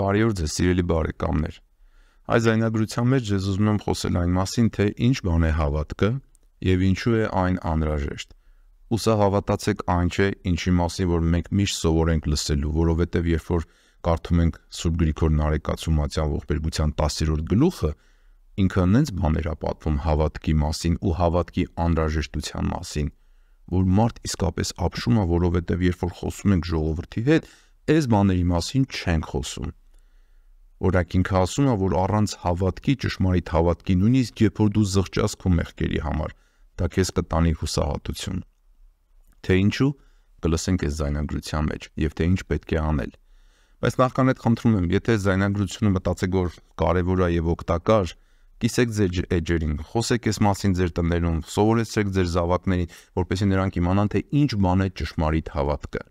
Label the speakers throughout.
Speaker 1: Բարի օր ձեզ, սիրելի բարեկամներ։ Այս զայնագրության մեջ ես ուզում եմ խոսել այն մասին, թե ինչ բան է հավատքը եւ ինչու է այն անհրաժեշտ։ Ու սա հավատացեք այն չէ, ինչի մասին որ մենք միշտ սովորենք լսելու, որովհետեւ երբ որ կարդում ենք Սուրբ Գրիգոր Նարեկացումացյան ողբերգության 10-րդ գլուխը, ինքը նենց բաներ է պատվում հավատքի մասին ու հավատքի անհրաժեշտության մասին, որ մարդ իսկապես ապշում է, որովհետեւ երբ որ խոսում ենք ժողովրդի հետ, այս բաների մասին չենք խոսում Օրինակ ինքը ասում է, որ առանց հավատքի, ճշմարիտ հավատքի, նույնիսկ երբ որ դու զղջաս քո մեղքերի համար, դա քեզ կտանի հուսահատություն։ Թե ինչու կլսենք այս զայնագրության մեջ եւ թե ինչ պետք է անել։ Բայց նախքան այդ խնդրում եմ, եթե զայնագրությունը մտածեք որ կարևոր է եւ օգտակար, կիսեք ձեր էջերին, խոսեք այս մասին ձեր տներում, սովորեցրեք ձեր զավակներին, որպեսզի նրանք իմանան թե ինչ բան է ճշմարիտ հավատքը։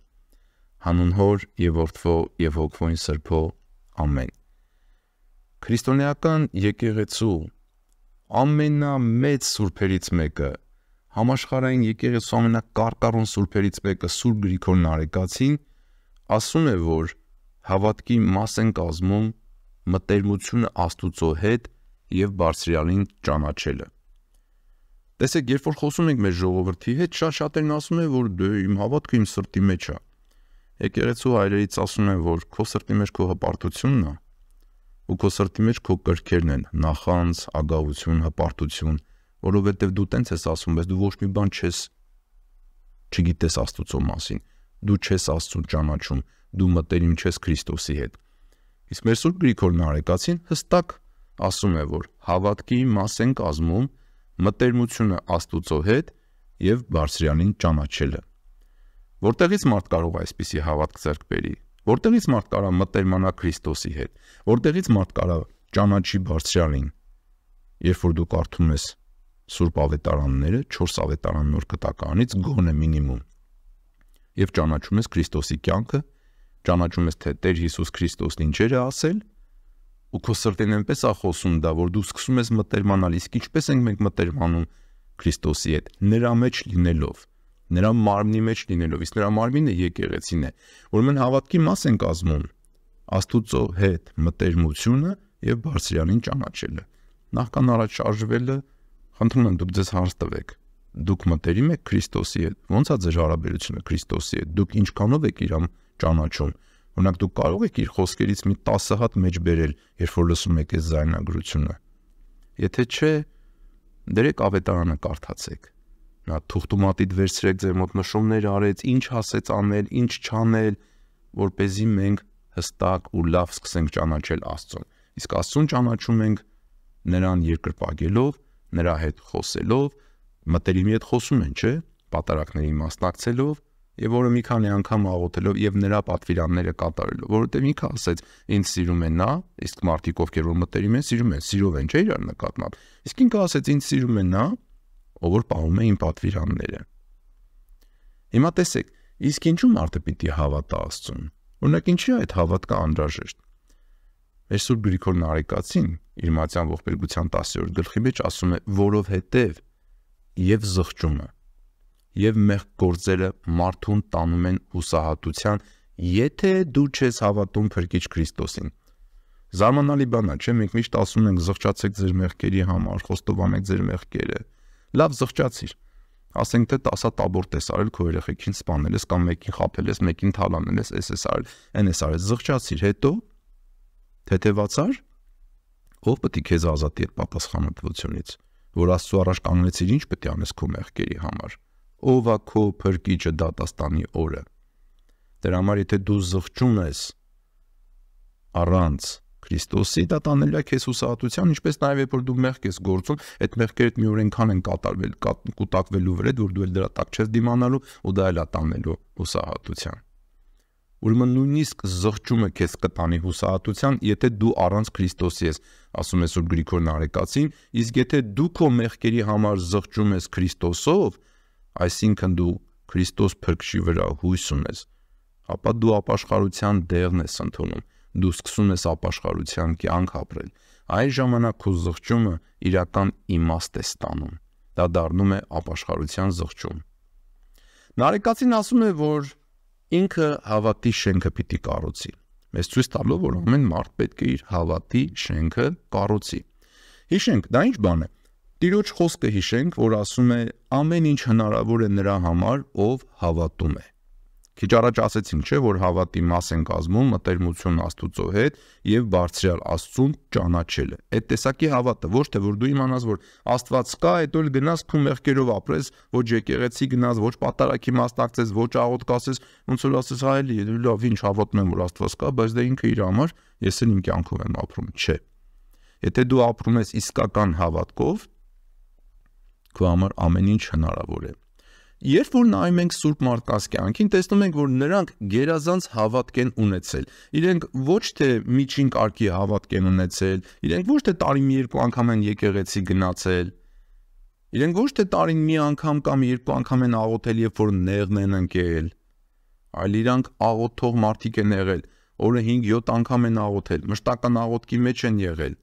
Speaker 1: Հանուն հոր եւ որդվո եւ հոգվոյն սրբո ամեն։ Քրիստոնեական եկեղեցու ամենամեծ սուրբերից մեկը, համաշխարհային եկեղեցու ամենակարկառուն սուրբերից մեկը Սուրբ Գրիգոր Նարեկացին ասում է, որ հավատքի մաս են կազմում մտերմությունը Աստուծո հետ եւ բարձրյալին ճանաչելը։ Տեսեք, երբ որ խոսում ենք մեր ժողովրդի հետ, շատ-շատերն ասում են, որ դե իմ հավատքը իմ սրտի մեջ է։ Եկեղեցու հայրերից ասում են, որ քո սրտի մեջ քո հպարտությունն է, ու քո սրտի մեջ քո կրքերն են նախանց, ագահություն, հպարտություն, որովհետև դու տենց ես ասում, ես դու ոչ մի բան չես չգիտես Աստծո մասին։ Դու չես Աստծուն ճանաչում, դու մտերիմ չես Քրիստոսի հետ։ Իսկ մեր Սուրբ Գրիգոր Նարեկացին հստակ ասում է, որ հավատքի մաս են կազմում մտերմությունը Աստուծո հետ եւ բարձրանին ճանաչելը։ Որտեղից մարդ կարող է այսպիսի հավատք ձեռք բերի։ Որտեղից մարդ կարա մտերմանա Քրիստոսի հետ, որտեղից մարդ կարա ճանաչի բարձրանին։ Երբ որ դու կարդում ես Սուրբ Ավետարանները, 4 ավետարաններ կտականից գոնե մինիմում։ Եվ ճանաչում ես Քրիստոսի կյանքը, ճանաչում ես թե Տեր Հիսուս Քրիստոսն ինչեր է ասել, ու քո սրտին այնպես է խոսում դա, որ դու սկսում ես մտերմանալ, իսկ ինչպես ենք մենք մտերմանում Քրիստոսի հետ, նրա մեջ լինելով նրա մարմնի մեջ լինելով, իսկ նրա մարմինը եկեղեցին է։ Ուրեմն հավատքի մաս են կազմում Աստուծո հետ մտերմությունը եւ Բարսյանին ճանաչելը։ Նախքան առաջ շարժվելը, խնդրում եմ դուք ձեզ հարց տվեք դուք մտերիմ եք Քրիստոսի հետ։ Ոնց է ձեր հարաբերությունը Քրիստոսի հետ։ Դուք ինչքանով եք իրամ ճանաչում։ Օրինակ դուք կարող եք իր խոսքերից մի 10 հատ մեջ բերել, երբ որ լսում եք այս զայնագրությունը։ Եթե չէ, դրեք ավետարանը կարդացեք նա թուղթումատիտ վերցրեք ձեր մոտ նշումներ արեց, ինչ ասեց անել, ինչ չանել, որ เป զի մենք հստակ ու լավ սկսենք ճանաչել Աստծուն։ Իսկ Աստծուն ճանաչում ենք նրան երկրպագելով, նրա հետ խոսելով, մտերիմի հետ խոսում են, չէ՞, պատարակների մասնակցելով եւ որը մի քանի անգամ աղոթելով եւ նրա պատվիրանները կատարելով, որովհետեւ ինքը ասեց, ինձ սիրում է նա, իսկ մարդիկ ովքեր որ մտերիմ են, սիրում են, սիրով են չէ՞ իրար նկատմամբ։ Իսկ ինքը ասեց, ինձ սիրում է նա, ով որ պահում էին պատվիրանները։ Հիմա տեսեք, իսկ ինչու մարդը պիտի հավատա Աստծուն։ Օրինակ ինչի է այդ հավատքը անհրաժեշտ։ Մեր Սուրբ Գրիգոր Նարեկացին իր մատյան ողբերգության 10-րդ գլխի մեջ ասում է, որովհետև եւ զղջումը եւ մեղ գործերը մարդուն տանում են հուսահատության, եթե դու չես հավատում Փրկիչ Քրիստոսին։ Զարմանալի բան է, չէ՞, մենք միշտ ասում ենք զղջացեք ձեր մեղքերի համար, խոստովանեք ձեր մեղքերը, Լավ զղջացիր։ Ասենք թե տասա տաբոր տեսարել քո երեխեքին սպանել ես կամ մեկին խափել ես, մեկին թալանել ես, էս էս արել, այն էս արել, զղջացիր, հետո թեթևացար, ով պետք է քեզ ազատի այդ պատասխանատվությունից, որ Աստծո առաջ կանգնեցիր ինչ պետք է անես քո մեղքերի համար։ Ով է քո փրկիչը դատաստանի օրը։ Դրա համար եթե դու զղջում ես առանց Քրիստոսի, դա տանելու է քեզ հուսահատության, ինչպես նաև երբ որ դու մեղք ես գործում, այդ մեղքերդ միօրենքան են կատարվել, կուտակվելու վրա, որ դու էլ դրա տակ չես դիմանալու ու դա էլ է տանելու հուսահատության։ Ուրեմն նույնիսկ զղջումը քեզ կտանի հուսահատության, եթե դու առանց Քրիստոսի ես, ասում է Սուրբ Գրիգոր Նարեկացին, իսկ եթե դու քո մեղքերի համար զղջում ես Քրիստոսով, այսինքն դու Քրիստոս փրկչի վրա հույս ունես, ապա դու ապաշխարության դեղն ես ընդունում դու սկսում ես ապաշխարության կյանք ապրել, այն ժամանակ քո զղջումը իրական իմաստ է ստանում։ Դա դառնում է ապաշխարության զղջում։ Նարեկացին ասում է, որ ինքը հավատի շենքը պիտի կառուցի։ Մեզ ցույց տալով, որ ամեն մարդ պետք է իր հավատի շենքը կառուցի։ Հիշենք, դա ինչ բան է։ Տիրոջ խոսքը հիշենք, որ ասում է ամեն ինչ հնարավոր է նրա համար, ով հավատում է։ Քիչ առաջ ասացինք, չէ, որ հավատի մաս են կազմում մտերմություն Աստուծո հետ եւ բարձրյալ Աստծուն ճանաչելը։ Այդ տեսակի հավատը ոչ թե որ դու իմանաս, որ Աստված կա, հետո էլ գնաս քո մեղքերով ապրես, ոչ եկեղեցի գնաս, ոչ պատարակի մասնակցես, ոչ աղոտ կասես, ոնց որ ասես, հայելի, լավ, ինչ հավատում եմ, որ Աստված կա, բայց դա դե ինքը իր համար, ես էլ իմ կյանքով եմ ապրում, չէ։ Եթե դու ապրում ես իսկական հավատքով, քո համար ամեն ինչ հնարավոր է։ Երբ որ նայում ենք Սուրբ Մարկոս կյանքին, տեսնում ենք, որ նրանք գերազանց հավատք են ունեցել։ Իրենք ոչ թե միջին կարգի հավատք են ունեցել, իրենք ոչ թե տարին մի երկու անգամ են եկեղեցի գնացել, իրենք ոչ թե տարին մի անգամ կամ երկու անգամ են աղոթել, երբ որ նեղն են ընկել, այլ իրանք աղոթող մարդիկ են եղել, օրը 5-7 անգամ են աղոթել, մշտական աղոթքի մեջ են եղել։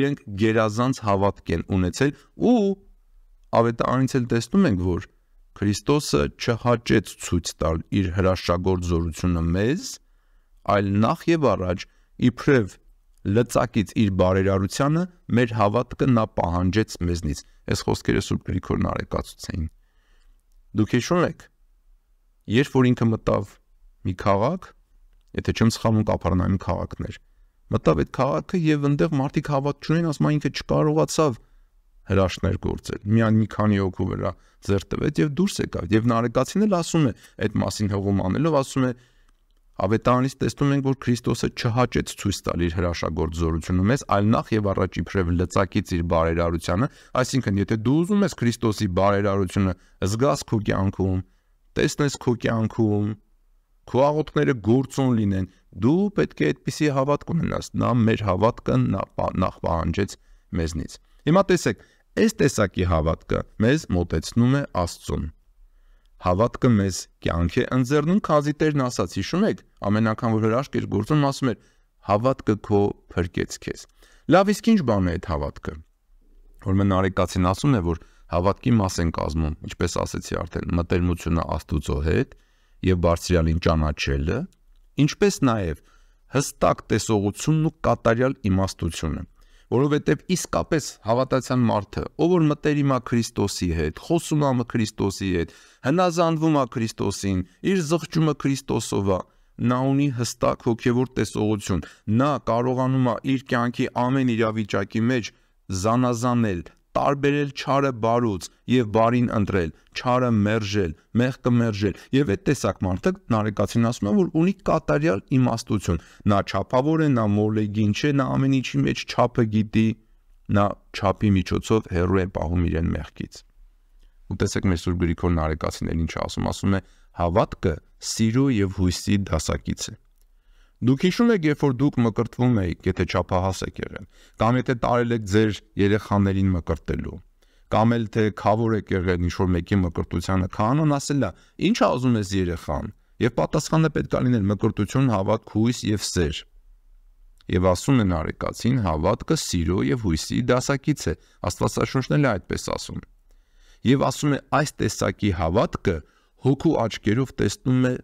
Speaker 1: Իրենք գերազանց հավատք են ունեցել ու ավետարանից էլ տեսնում ենք, որ Քրիստոսը չհաճեց ցույց տալ իր հրաշագործ զորությունը մեզ, այլ նախ եւ առաջ իբրև լծակից իր բարերարությանը մեր հավատքը նա պահանջեց մեզնից։ Այս խոսքերը Սուրբ Գրիգորն արեկացուց էին։ Դուք հիշում եք, երբ որ ինքը մտավ մի քաղաք, եթե չեմ սխալվում Կապարնայում քաղաքներ, մտավ այդ քաղաքը եւ այնտեղ մարդիկ հավատ չունեն, ասում են ինքը չկարողացավ հրաշներ գործել։ Միան մի քանի օկու վրա ձեռ տվեց եւ դուրս եկավ։ Եվ նարեկացին էլ ասում է այդ մասին հողում անելով ասում է Ավետարանից տեսնում ենք, որ Քրիստոսը չհաճեց ցույց տալ իր հրաշագործ զորությունը մեզ, այլ նախ եւ առաջ իբրև լծակից իր բարերարությունը, այսինքն եթե դու ուզում ես Քրիստոսի բարերարությունը զգաս քո կյանքում, տեսնես քո կյանքում, քո աղոթքները գործուն լինեն, դու պետք է այդպիսի հավատք ունենաս։ Նա մեր հավատքը նախ պահանջեց մեզնից։ Հիմա տեսեք, Այս տեսակի հավատքը մեզ մտեցնում է Աստծուն։ Հավատքը մեզ կյանք է ընձեռնում, քազի Տերն ասաց, հիշում եք, ամեն անգամ որ հրաշք էր գործում, ասում էր. հավատքը քո փրկեց քեզ։ Լավ, իսկ ինչ բան է այդ հավատքը։ Որ մնարեկացին ասում է, որ հավատքի մաս են կազմում, ինչպես ասացի արդեն, մտերմությունը Աստուծո հետ եւ բարձրալին ճանաչելը, ինչպես նաեւ հստակ տեսողությունն ու կատարյալ իմաստությունը որովհետև իսկապես հավատացյալ մարդը, ով որ մտերիմ է Քրիստոսի հետ, խոսում է Քրիստոսի հետ, հնազանդվում է Քրիստոսին, իր զղջումը Քրիստոսով է, նա ունի հստակ հոգևոր տեսողություն։ Նա կարողանում է իր կյանքի ամեն իրավիճակի մեջ զանազանել տարբերել չարը բարուց եւ բարին ընտրել, չարը մերժել, մեղքը մերժել։ Եվ այդ տեսակ մարդը նարեկացին ասում է, որ ունի կատարյալ իմաստություն։ Նա ճափավոր է, նա մոլեգին չէ, նա ամեն ինչի մեջ ճափը գիտի, նա ճափի միջոցով հերո է պահում իրեն մեղքից։ Ու տեսեք մեր Սուրբ Գրիգոր նարեկացիներ ինչ ասում, ասում է հավատքը սիրո եւ հույսի դասակից է։ Դուք հիշում եք, երբ որ դուք մկրտվում եք, եթե չափահաս եք եղել, կամ եթե տարել եք ձեր երեխաներին մկրտելու, կամ էլ թե խավոր եք եղել ինչ-որ մեկի մկրտությանը, քանոն ասել է, ի՞նչ է ուզում ես երեխան։ Եվ պատասխանը պետք է լինել մկրտություն, հավատք, հույս եւ սեր։ Եվ ասում են արեկացին, հավատքը սիրո եւ հույսի դասակից է։ Աստվածաշունչն էլ է այդպես ասում։ Եվ ասում է, այս տեսակի հավատքը հոգու աչքերով տեսնում է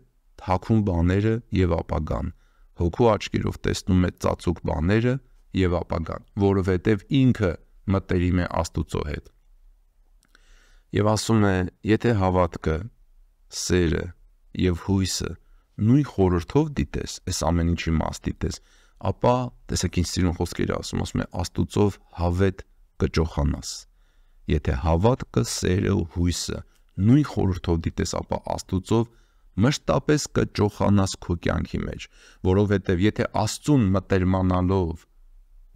Speaker 1: թաքուն բաները եւ ապագան հոգու աչքերով տեսնում է ծածուկ բաները եւ ապագան, որովհետեւ ինքը մտերիմ է Աստուծո հետ։ Եվ ասում է, եթե հավատքը, սերը եւ հույսը նույն խորհրդով դիտես, այս ամեն ինչի մաս դիտես, ապա տեսեք ինչ սիրուն խոսքեր ասում, ասում է Աստուծով հավետ կճոխանաս։ Եթե հավատքը, սերը ու հույսը նույն խորհրդով դիտես, ապա Աստուծով մշտապես կճոխանաս քո կյանքի մեջ, որովհետև եթե Աստծուն մտերմանալով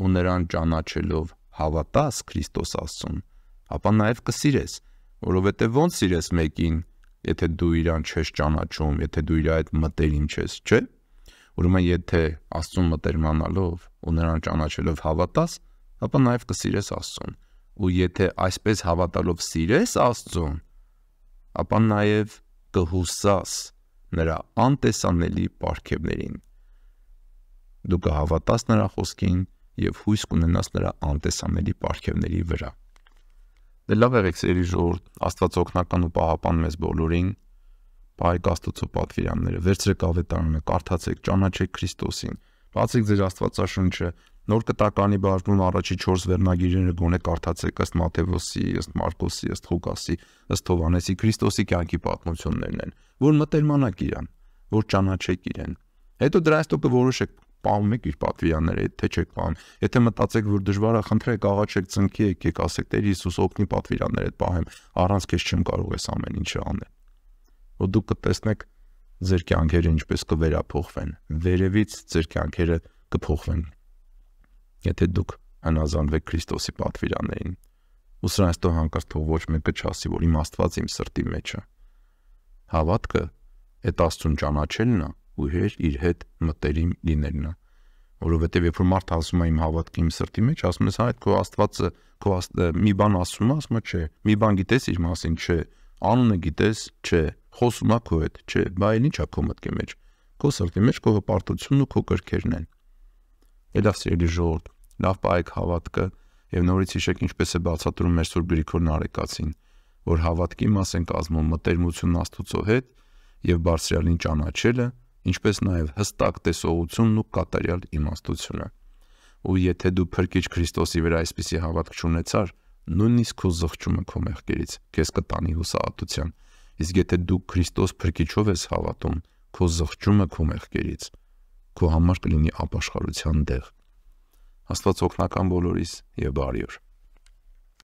Speaker 1: ու նրան ճանաչելով հավատաս Քրիստոս Աստծուն, ապա նաև կսիրես, որովհետև ոնց սիրես մեկին, եթե դու իրան չես ճանաչում, եթե դու իր այդ մտերիմ չես, չէ՞։ Ուրեմն եթե Աստծուն մտերմանալով ու նրան ճանաչելով հավատաս, ապա նաև կսիրես Աստծուն։ Ու եթե այսպես հավատալով սիրես Աստծուն, ապա նաև կհուսաս նրա անտեսանելի պարգևներին։ Դու կհավատաս նրա խոսքին եւ հույս կունենաս նրա անտեսանելի պարգևների վրա։ Դե լավ եղեք սերի ժողովուրդ, Աստված օգնական ու պահապան մեզ բոլորին։ Պայք Աստծո պատվիրանները, վերցրեք ավետարանը, կարդացեք, ճանաչեք Քրիստոսին, բացեք ձեր Աստվածաշունչը, Նոր կտականի բաժնում առաջի 4 վերնագիրները գոնե կարդացեք ըստ Մատթեոսի, ըստ Մարկոսի, ըստ Ղուկասի, ըստ Հովանեսի Քրիստոսի կյանքի պատմություններն են, որ մտերմանակ իրան, որ ճանաչեք իրեն։ Հետո դրանից հետո կորոշեք պահում եք իր պատվիրանները, թե չեք պահում։ Եթե մտածեք, որ դժվար է, խնդրեք աղաչեք ծնկի եկեք, ասեք Տեր Հիսուս օգնի պատվիրաններդ պահեմ, առանց քեզ չեմ կարող ես ամեն ինչը անել։ Ու դուք կտեսնեք ձեր կյանքերը ինչպես կվերափոխվեն։ Վերևից ձեր կյանքերը կփոխվեն եթե դուք հնազանդվեք Քրիստոսի պատվիրաններին։ Ու սրանից հետո հանկարծ թող ոչ մեկը չասի, որ իմ Աստված իմ սրտի մեջ է։ Հավատքը այդ Աստուն ճանաչելն է ու հեր իր հետ մտերիմ լինելն է։ Որովհետև երբ որ մարդը ասում է իմ հավատքը իմ սրտի մեջ, ասում ես հա այդ քո Աստվածը, քո աստ, մի բան ասում է, ասում է չէ, մի բան գիտես իր մասին, չէ, անունը գիտես, չէ, խոսում է քո հետ, չէ, բա այլ ի՞նչ է քո մտքի մեջ։ Քո սրտի մեջ քո հպարտությունն ու քո կրքերն են։ Այդա սիրելի ժողովուրդ, լավ պահեք հավատքը եւ նորից հիշեք ինչպես է բացատրում մեր Սուրբ Գրիգոր Նարեկացին, որ հավատքի մաս են կազմում մտերմությունն Աստծո հետ եւ բարձրալին ճանաչելը, ինչպես նաեւ հստակ տեսողությունն ու կատարյալ իմաստությունը։ Ու եթե դու փրկիչ Քրիստոսի վրա այսպիսի հավատք չունեցար, նույնիսկ քո զղջումը քո մեղքերից քեզ կտանի հուսահատության։ Իսկ եթե դու Քրիստոս փրկիչով ես հավատում, քո զղջումը քո մեղքերից քո համար կլինի ապաշխարության դեղ։ Աստված օգնական բոլորիս եւ բարի օր։